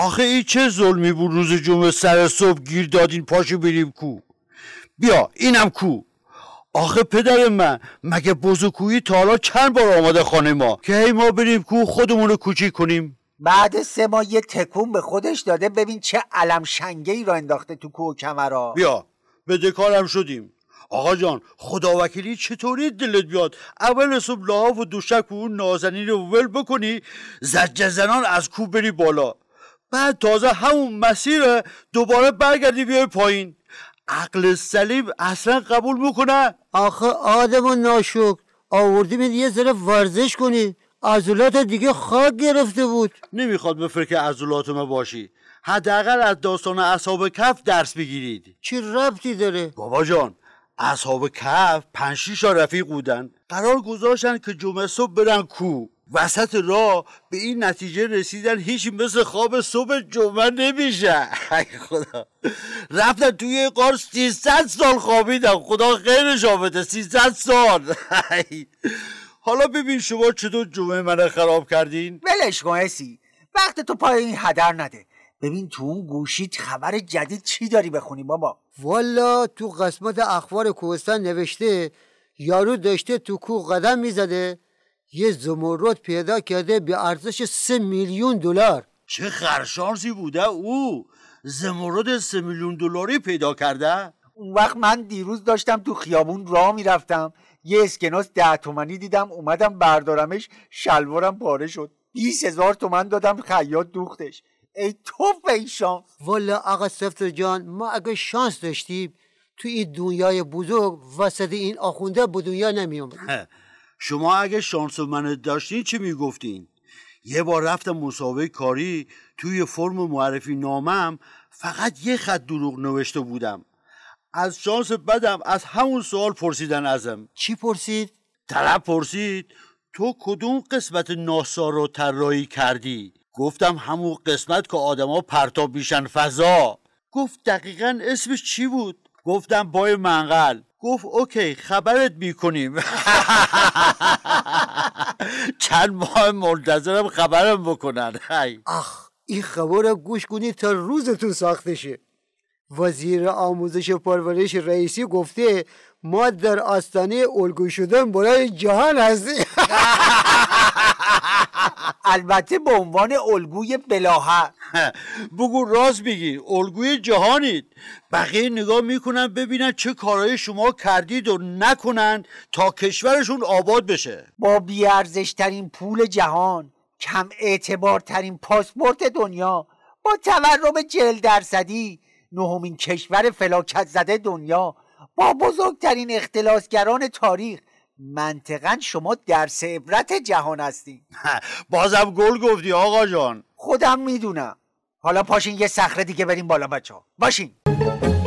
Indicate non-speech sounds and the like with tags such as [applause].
آخه ای چه ظلمی بود روز جمعه سر صبح گیر دادین پاشو بریم کو بیا اینم کو آخه پدر من مگه بزرگویی تا حالا چند بار آمده خانه ما که ای ما بریم کو خودمون رو کوچی کنیم بعد سه ماه یه تکون به خودش داده ببین چه علم شنگه ای را انداخته تو کو و کمرا بیا به دکارم شدیم آقا جان خدا وکیلی چطوری دلت بیاد اول صبح لحاف و دوشک و اون نازنین رو ول بکنی زجه زنان از کو بری بالا بعد تازه همون مسیر دوباره برگردی بیای پایین عقل سلیم اصلا قبول میکنه آخه آدم ناشکر آوردیم یه ذره ورزش کنی عضلات دیگه خاک گرفته بود نمیخواد به فکر عضلات ما باشی حداقل از داستان اصحاب کف درس بگیرید چی ربطی داره بابا جان اصحاب کف پنج شیش رفیق بودن قرار گذاشتن که جمعه صبح برن کو وسط راه به این نتیجه رسیدن هیچی مثل خواب صبح جمعه نمیشه [laughs] خدا رفتن توی قار 300 سال خوابیدم خدا خیرش آمده 300 سال [laughs] حالا ببین شما چطور جمعه منو خراب کردین ولش کن وقت تو پای این هدر نده ببین تو اون گوشیت خبر جدید چی داری بخونی بابا والا تو قسمت اخبار کوهستان نوشته یارو داشته تو کوه قدم میزده یه زمرد پیدا کرده به ارزش سه میلیون دلار چه خرشانسی بوده او زمرد سه میلیون دلاری پیدا کرده اون وقت من دیروز داشتم تو خیابون راه میرفتم یه اسکناس ده تومنی دیدم اومدم بردارمش شلوارم پاره شد بیس هزار تومن دادم خیاط دوختش ای تو این شانس والا آقا سفتر جان ما اگه شانس داشتیم تو این دنیای بزرگ وسط این آخونده به دنیا [laughs] شما اگه شانس من داشتین چی میگفتین یه بار رفتم مسابقه کاری توی فرم معرفی نامم فقط یه خط دروغ نوشته بودم از شانس بدم از همون سوال پرسیدن ازم چی پرسید؟ طلب پرسید تو کدوم قسمت ناسا رو طراحی کردی؟ گفتم همون قسمت که آدما پرتاب میشن فضا گفت دقیقا اسمش چی بود؟ گفتم بای منقل گفت اوکی خبرت میکنیم [laughs] چند ماه منتظرم خبرم بکنن آخ این خبر گوش کنی تا روزتون ساخته شه وزیر آموزش و پرورش رئیسی گفته ما در آستانه الگو شدن برای جهان هستیم [laughs] البته به عنوان الگوی بلاحق [laughs] بگو راز بگی الگوی جهانید بقیه نگاه میکنن ببینن چه کارهای شما کردید و نکنن تا کشورشون آباد بشه با بیارزشترین پول جهان کم اعتبارترین پاسپورت دنیا با تورم جل درصدی نهمین کشور فلاکت زده دنیا با بزرگترین اختلاسگران تاریخ منطقا شما درس عبرت جهان هستین [laughs] بازم گل گفتی آقا جان خودم میدونم حالا پاشین یه صخره دیگه بریم بالا بچه ها باشین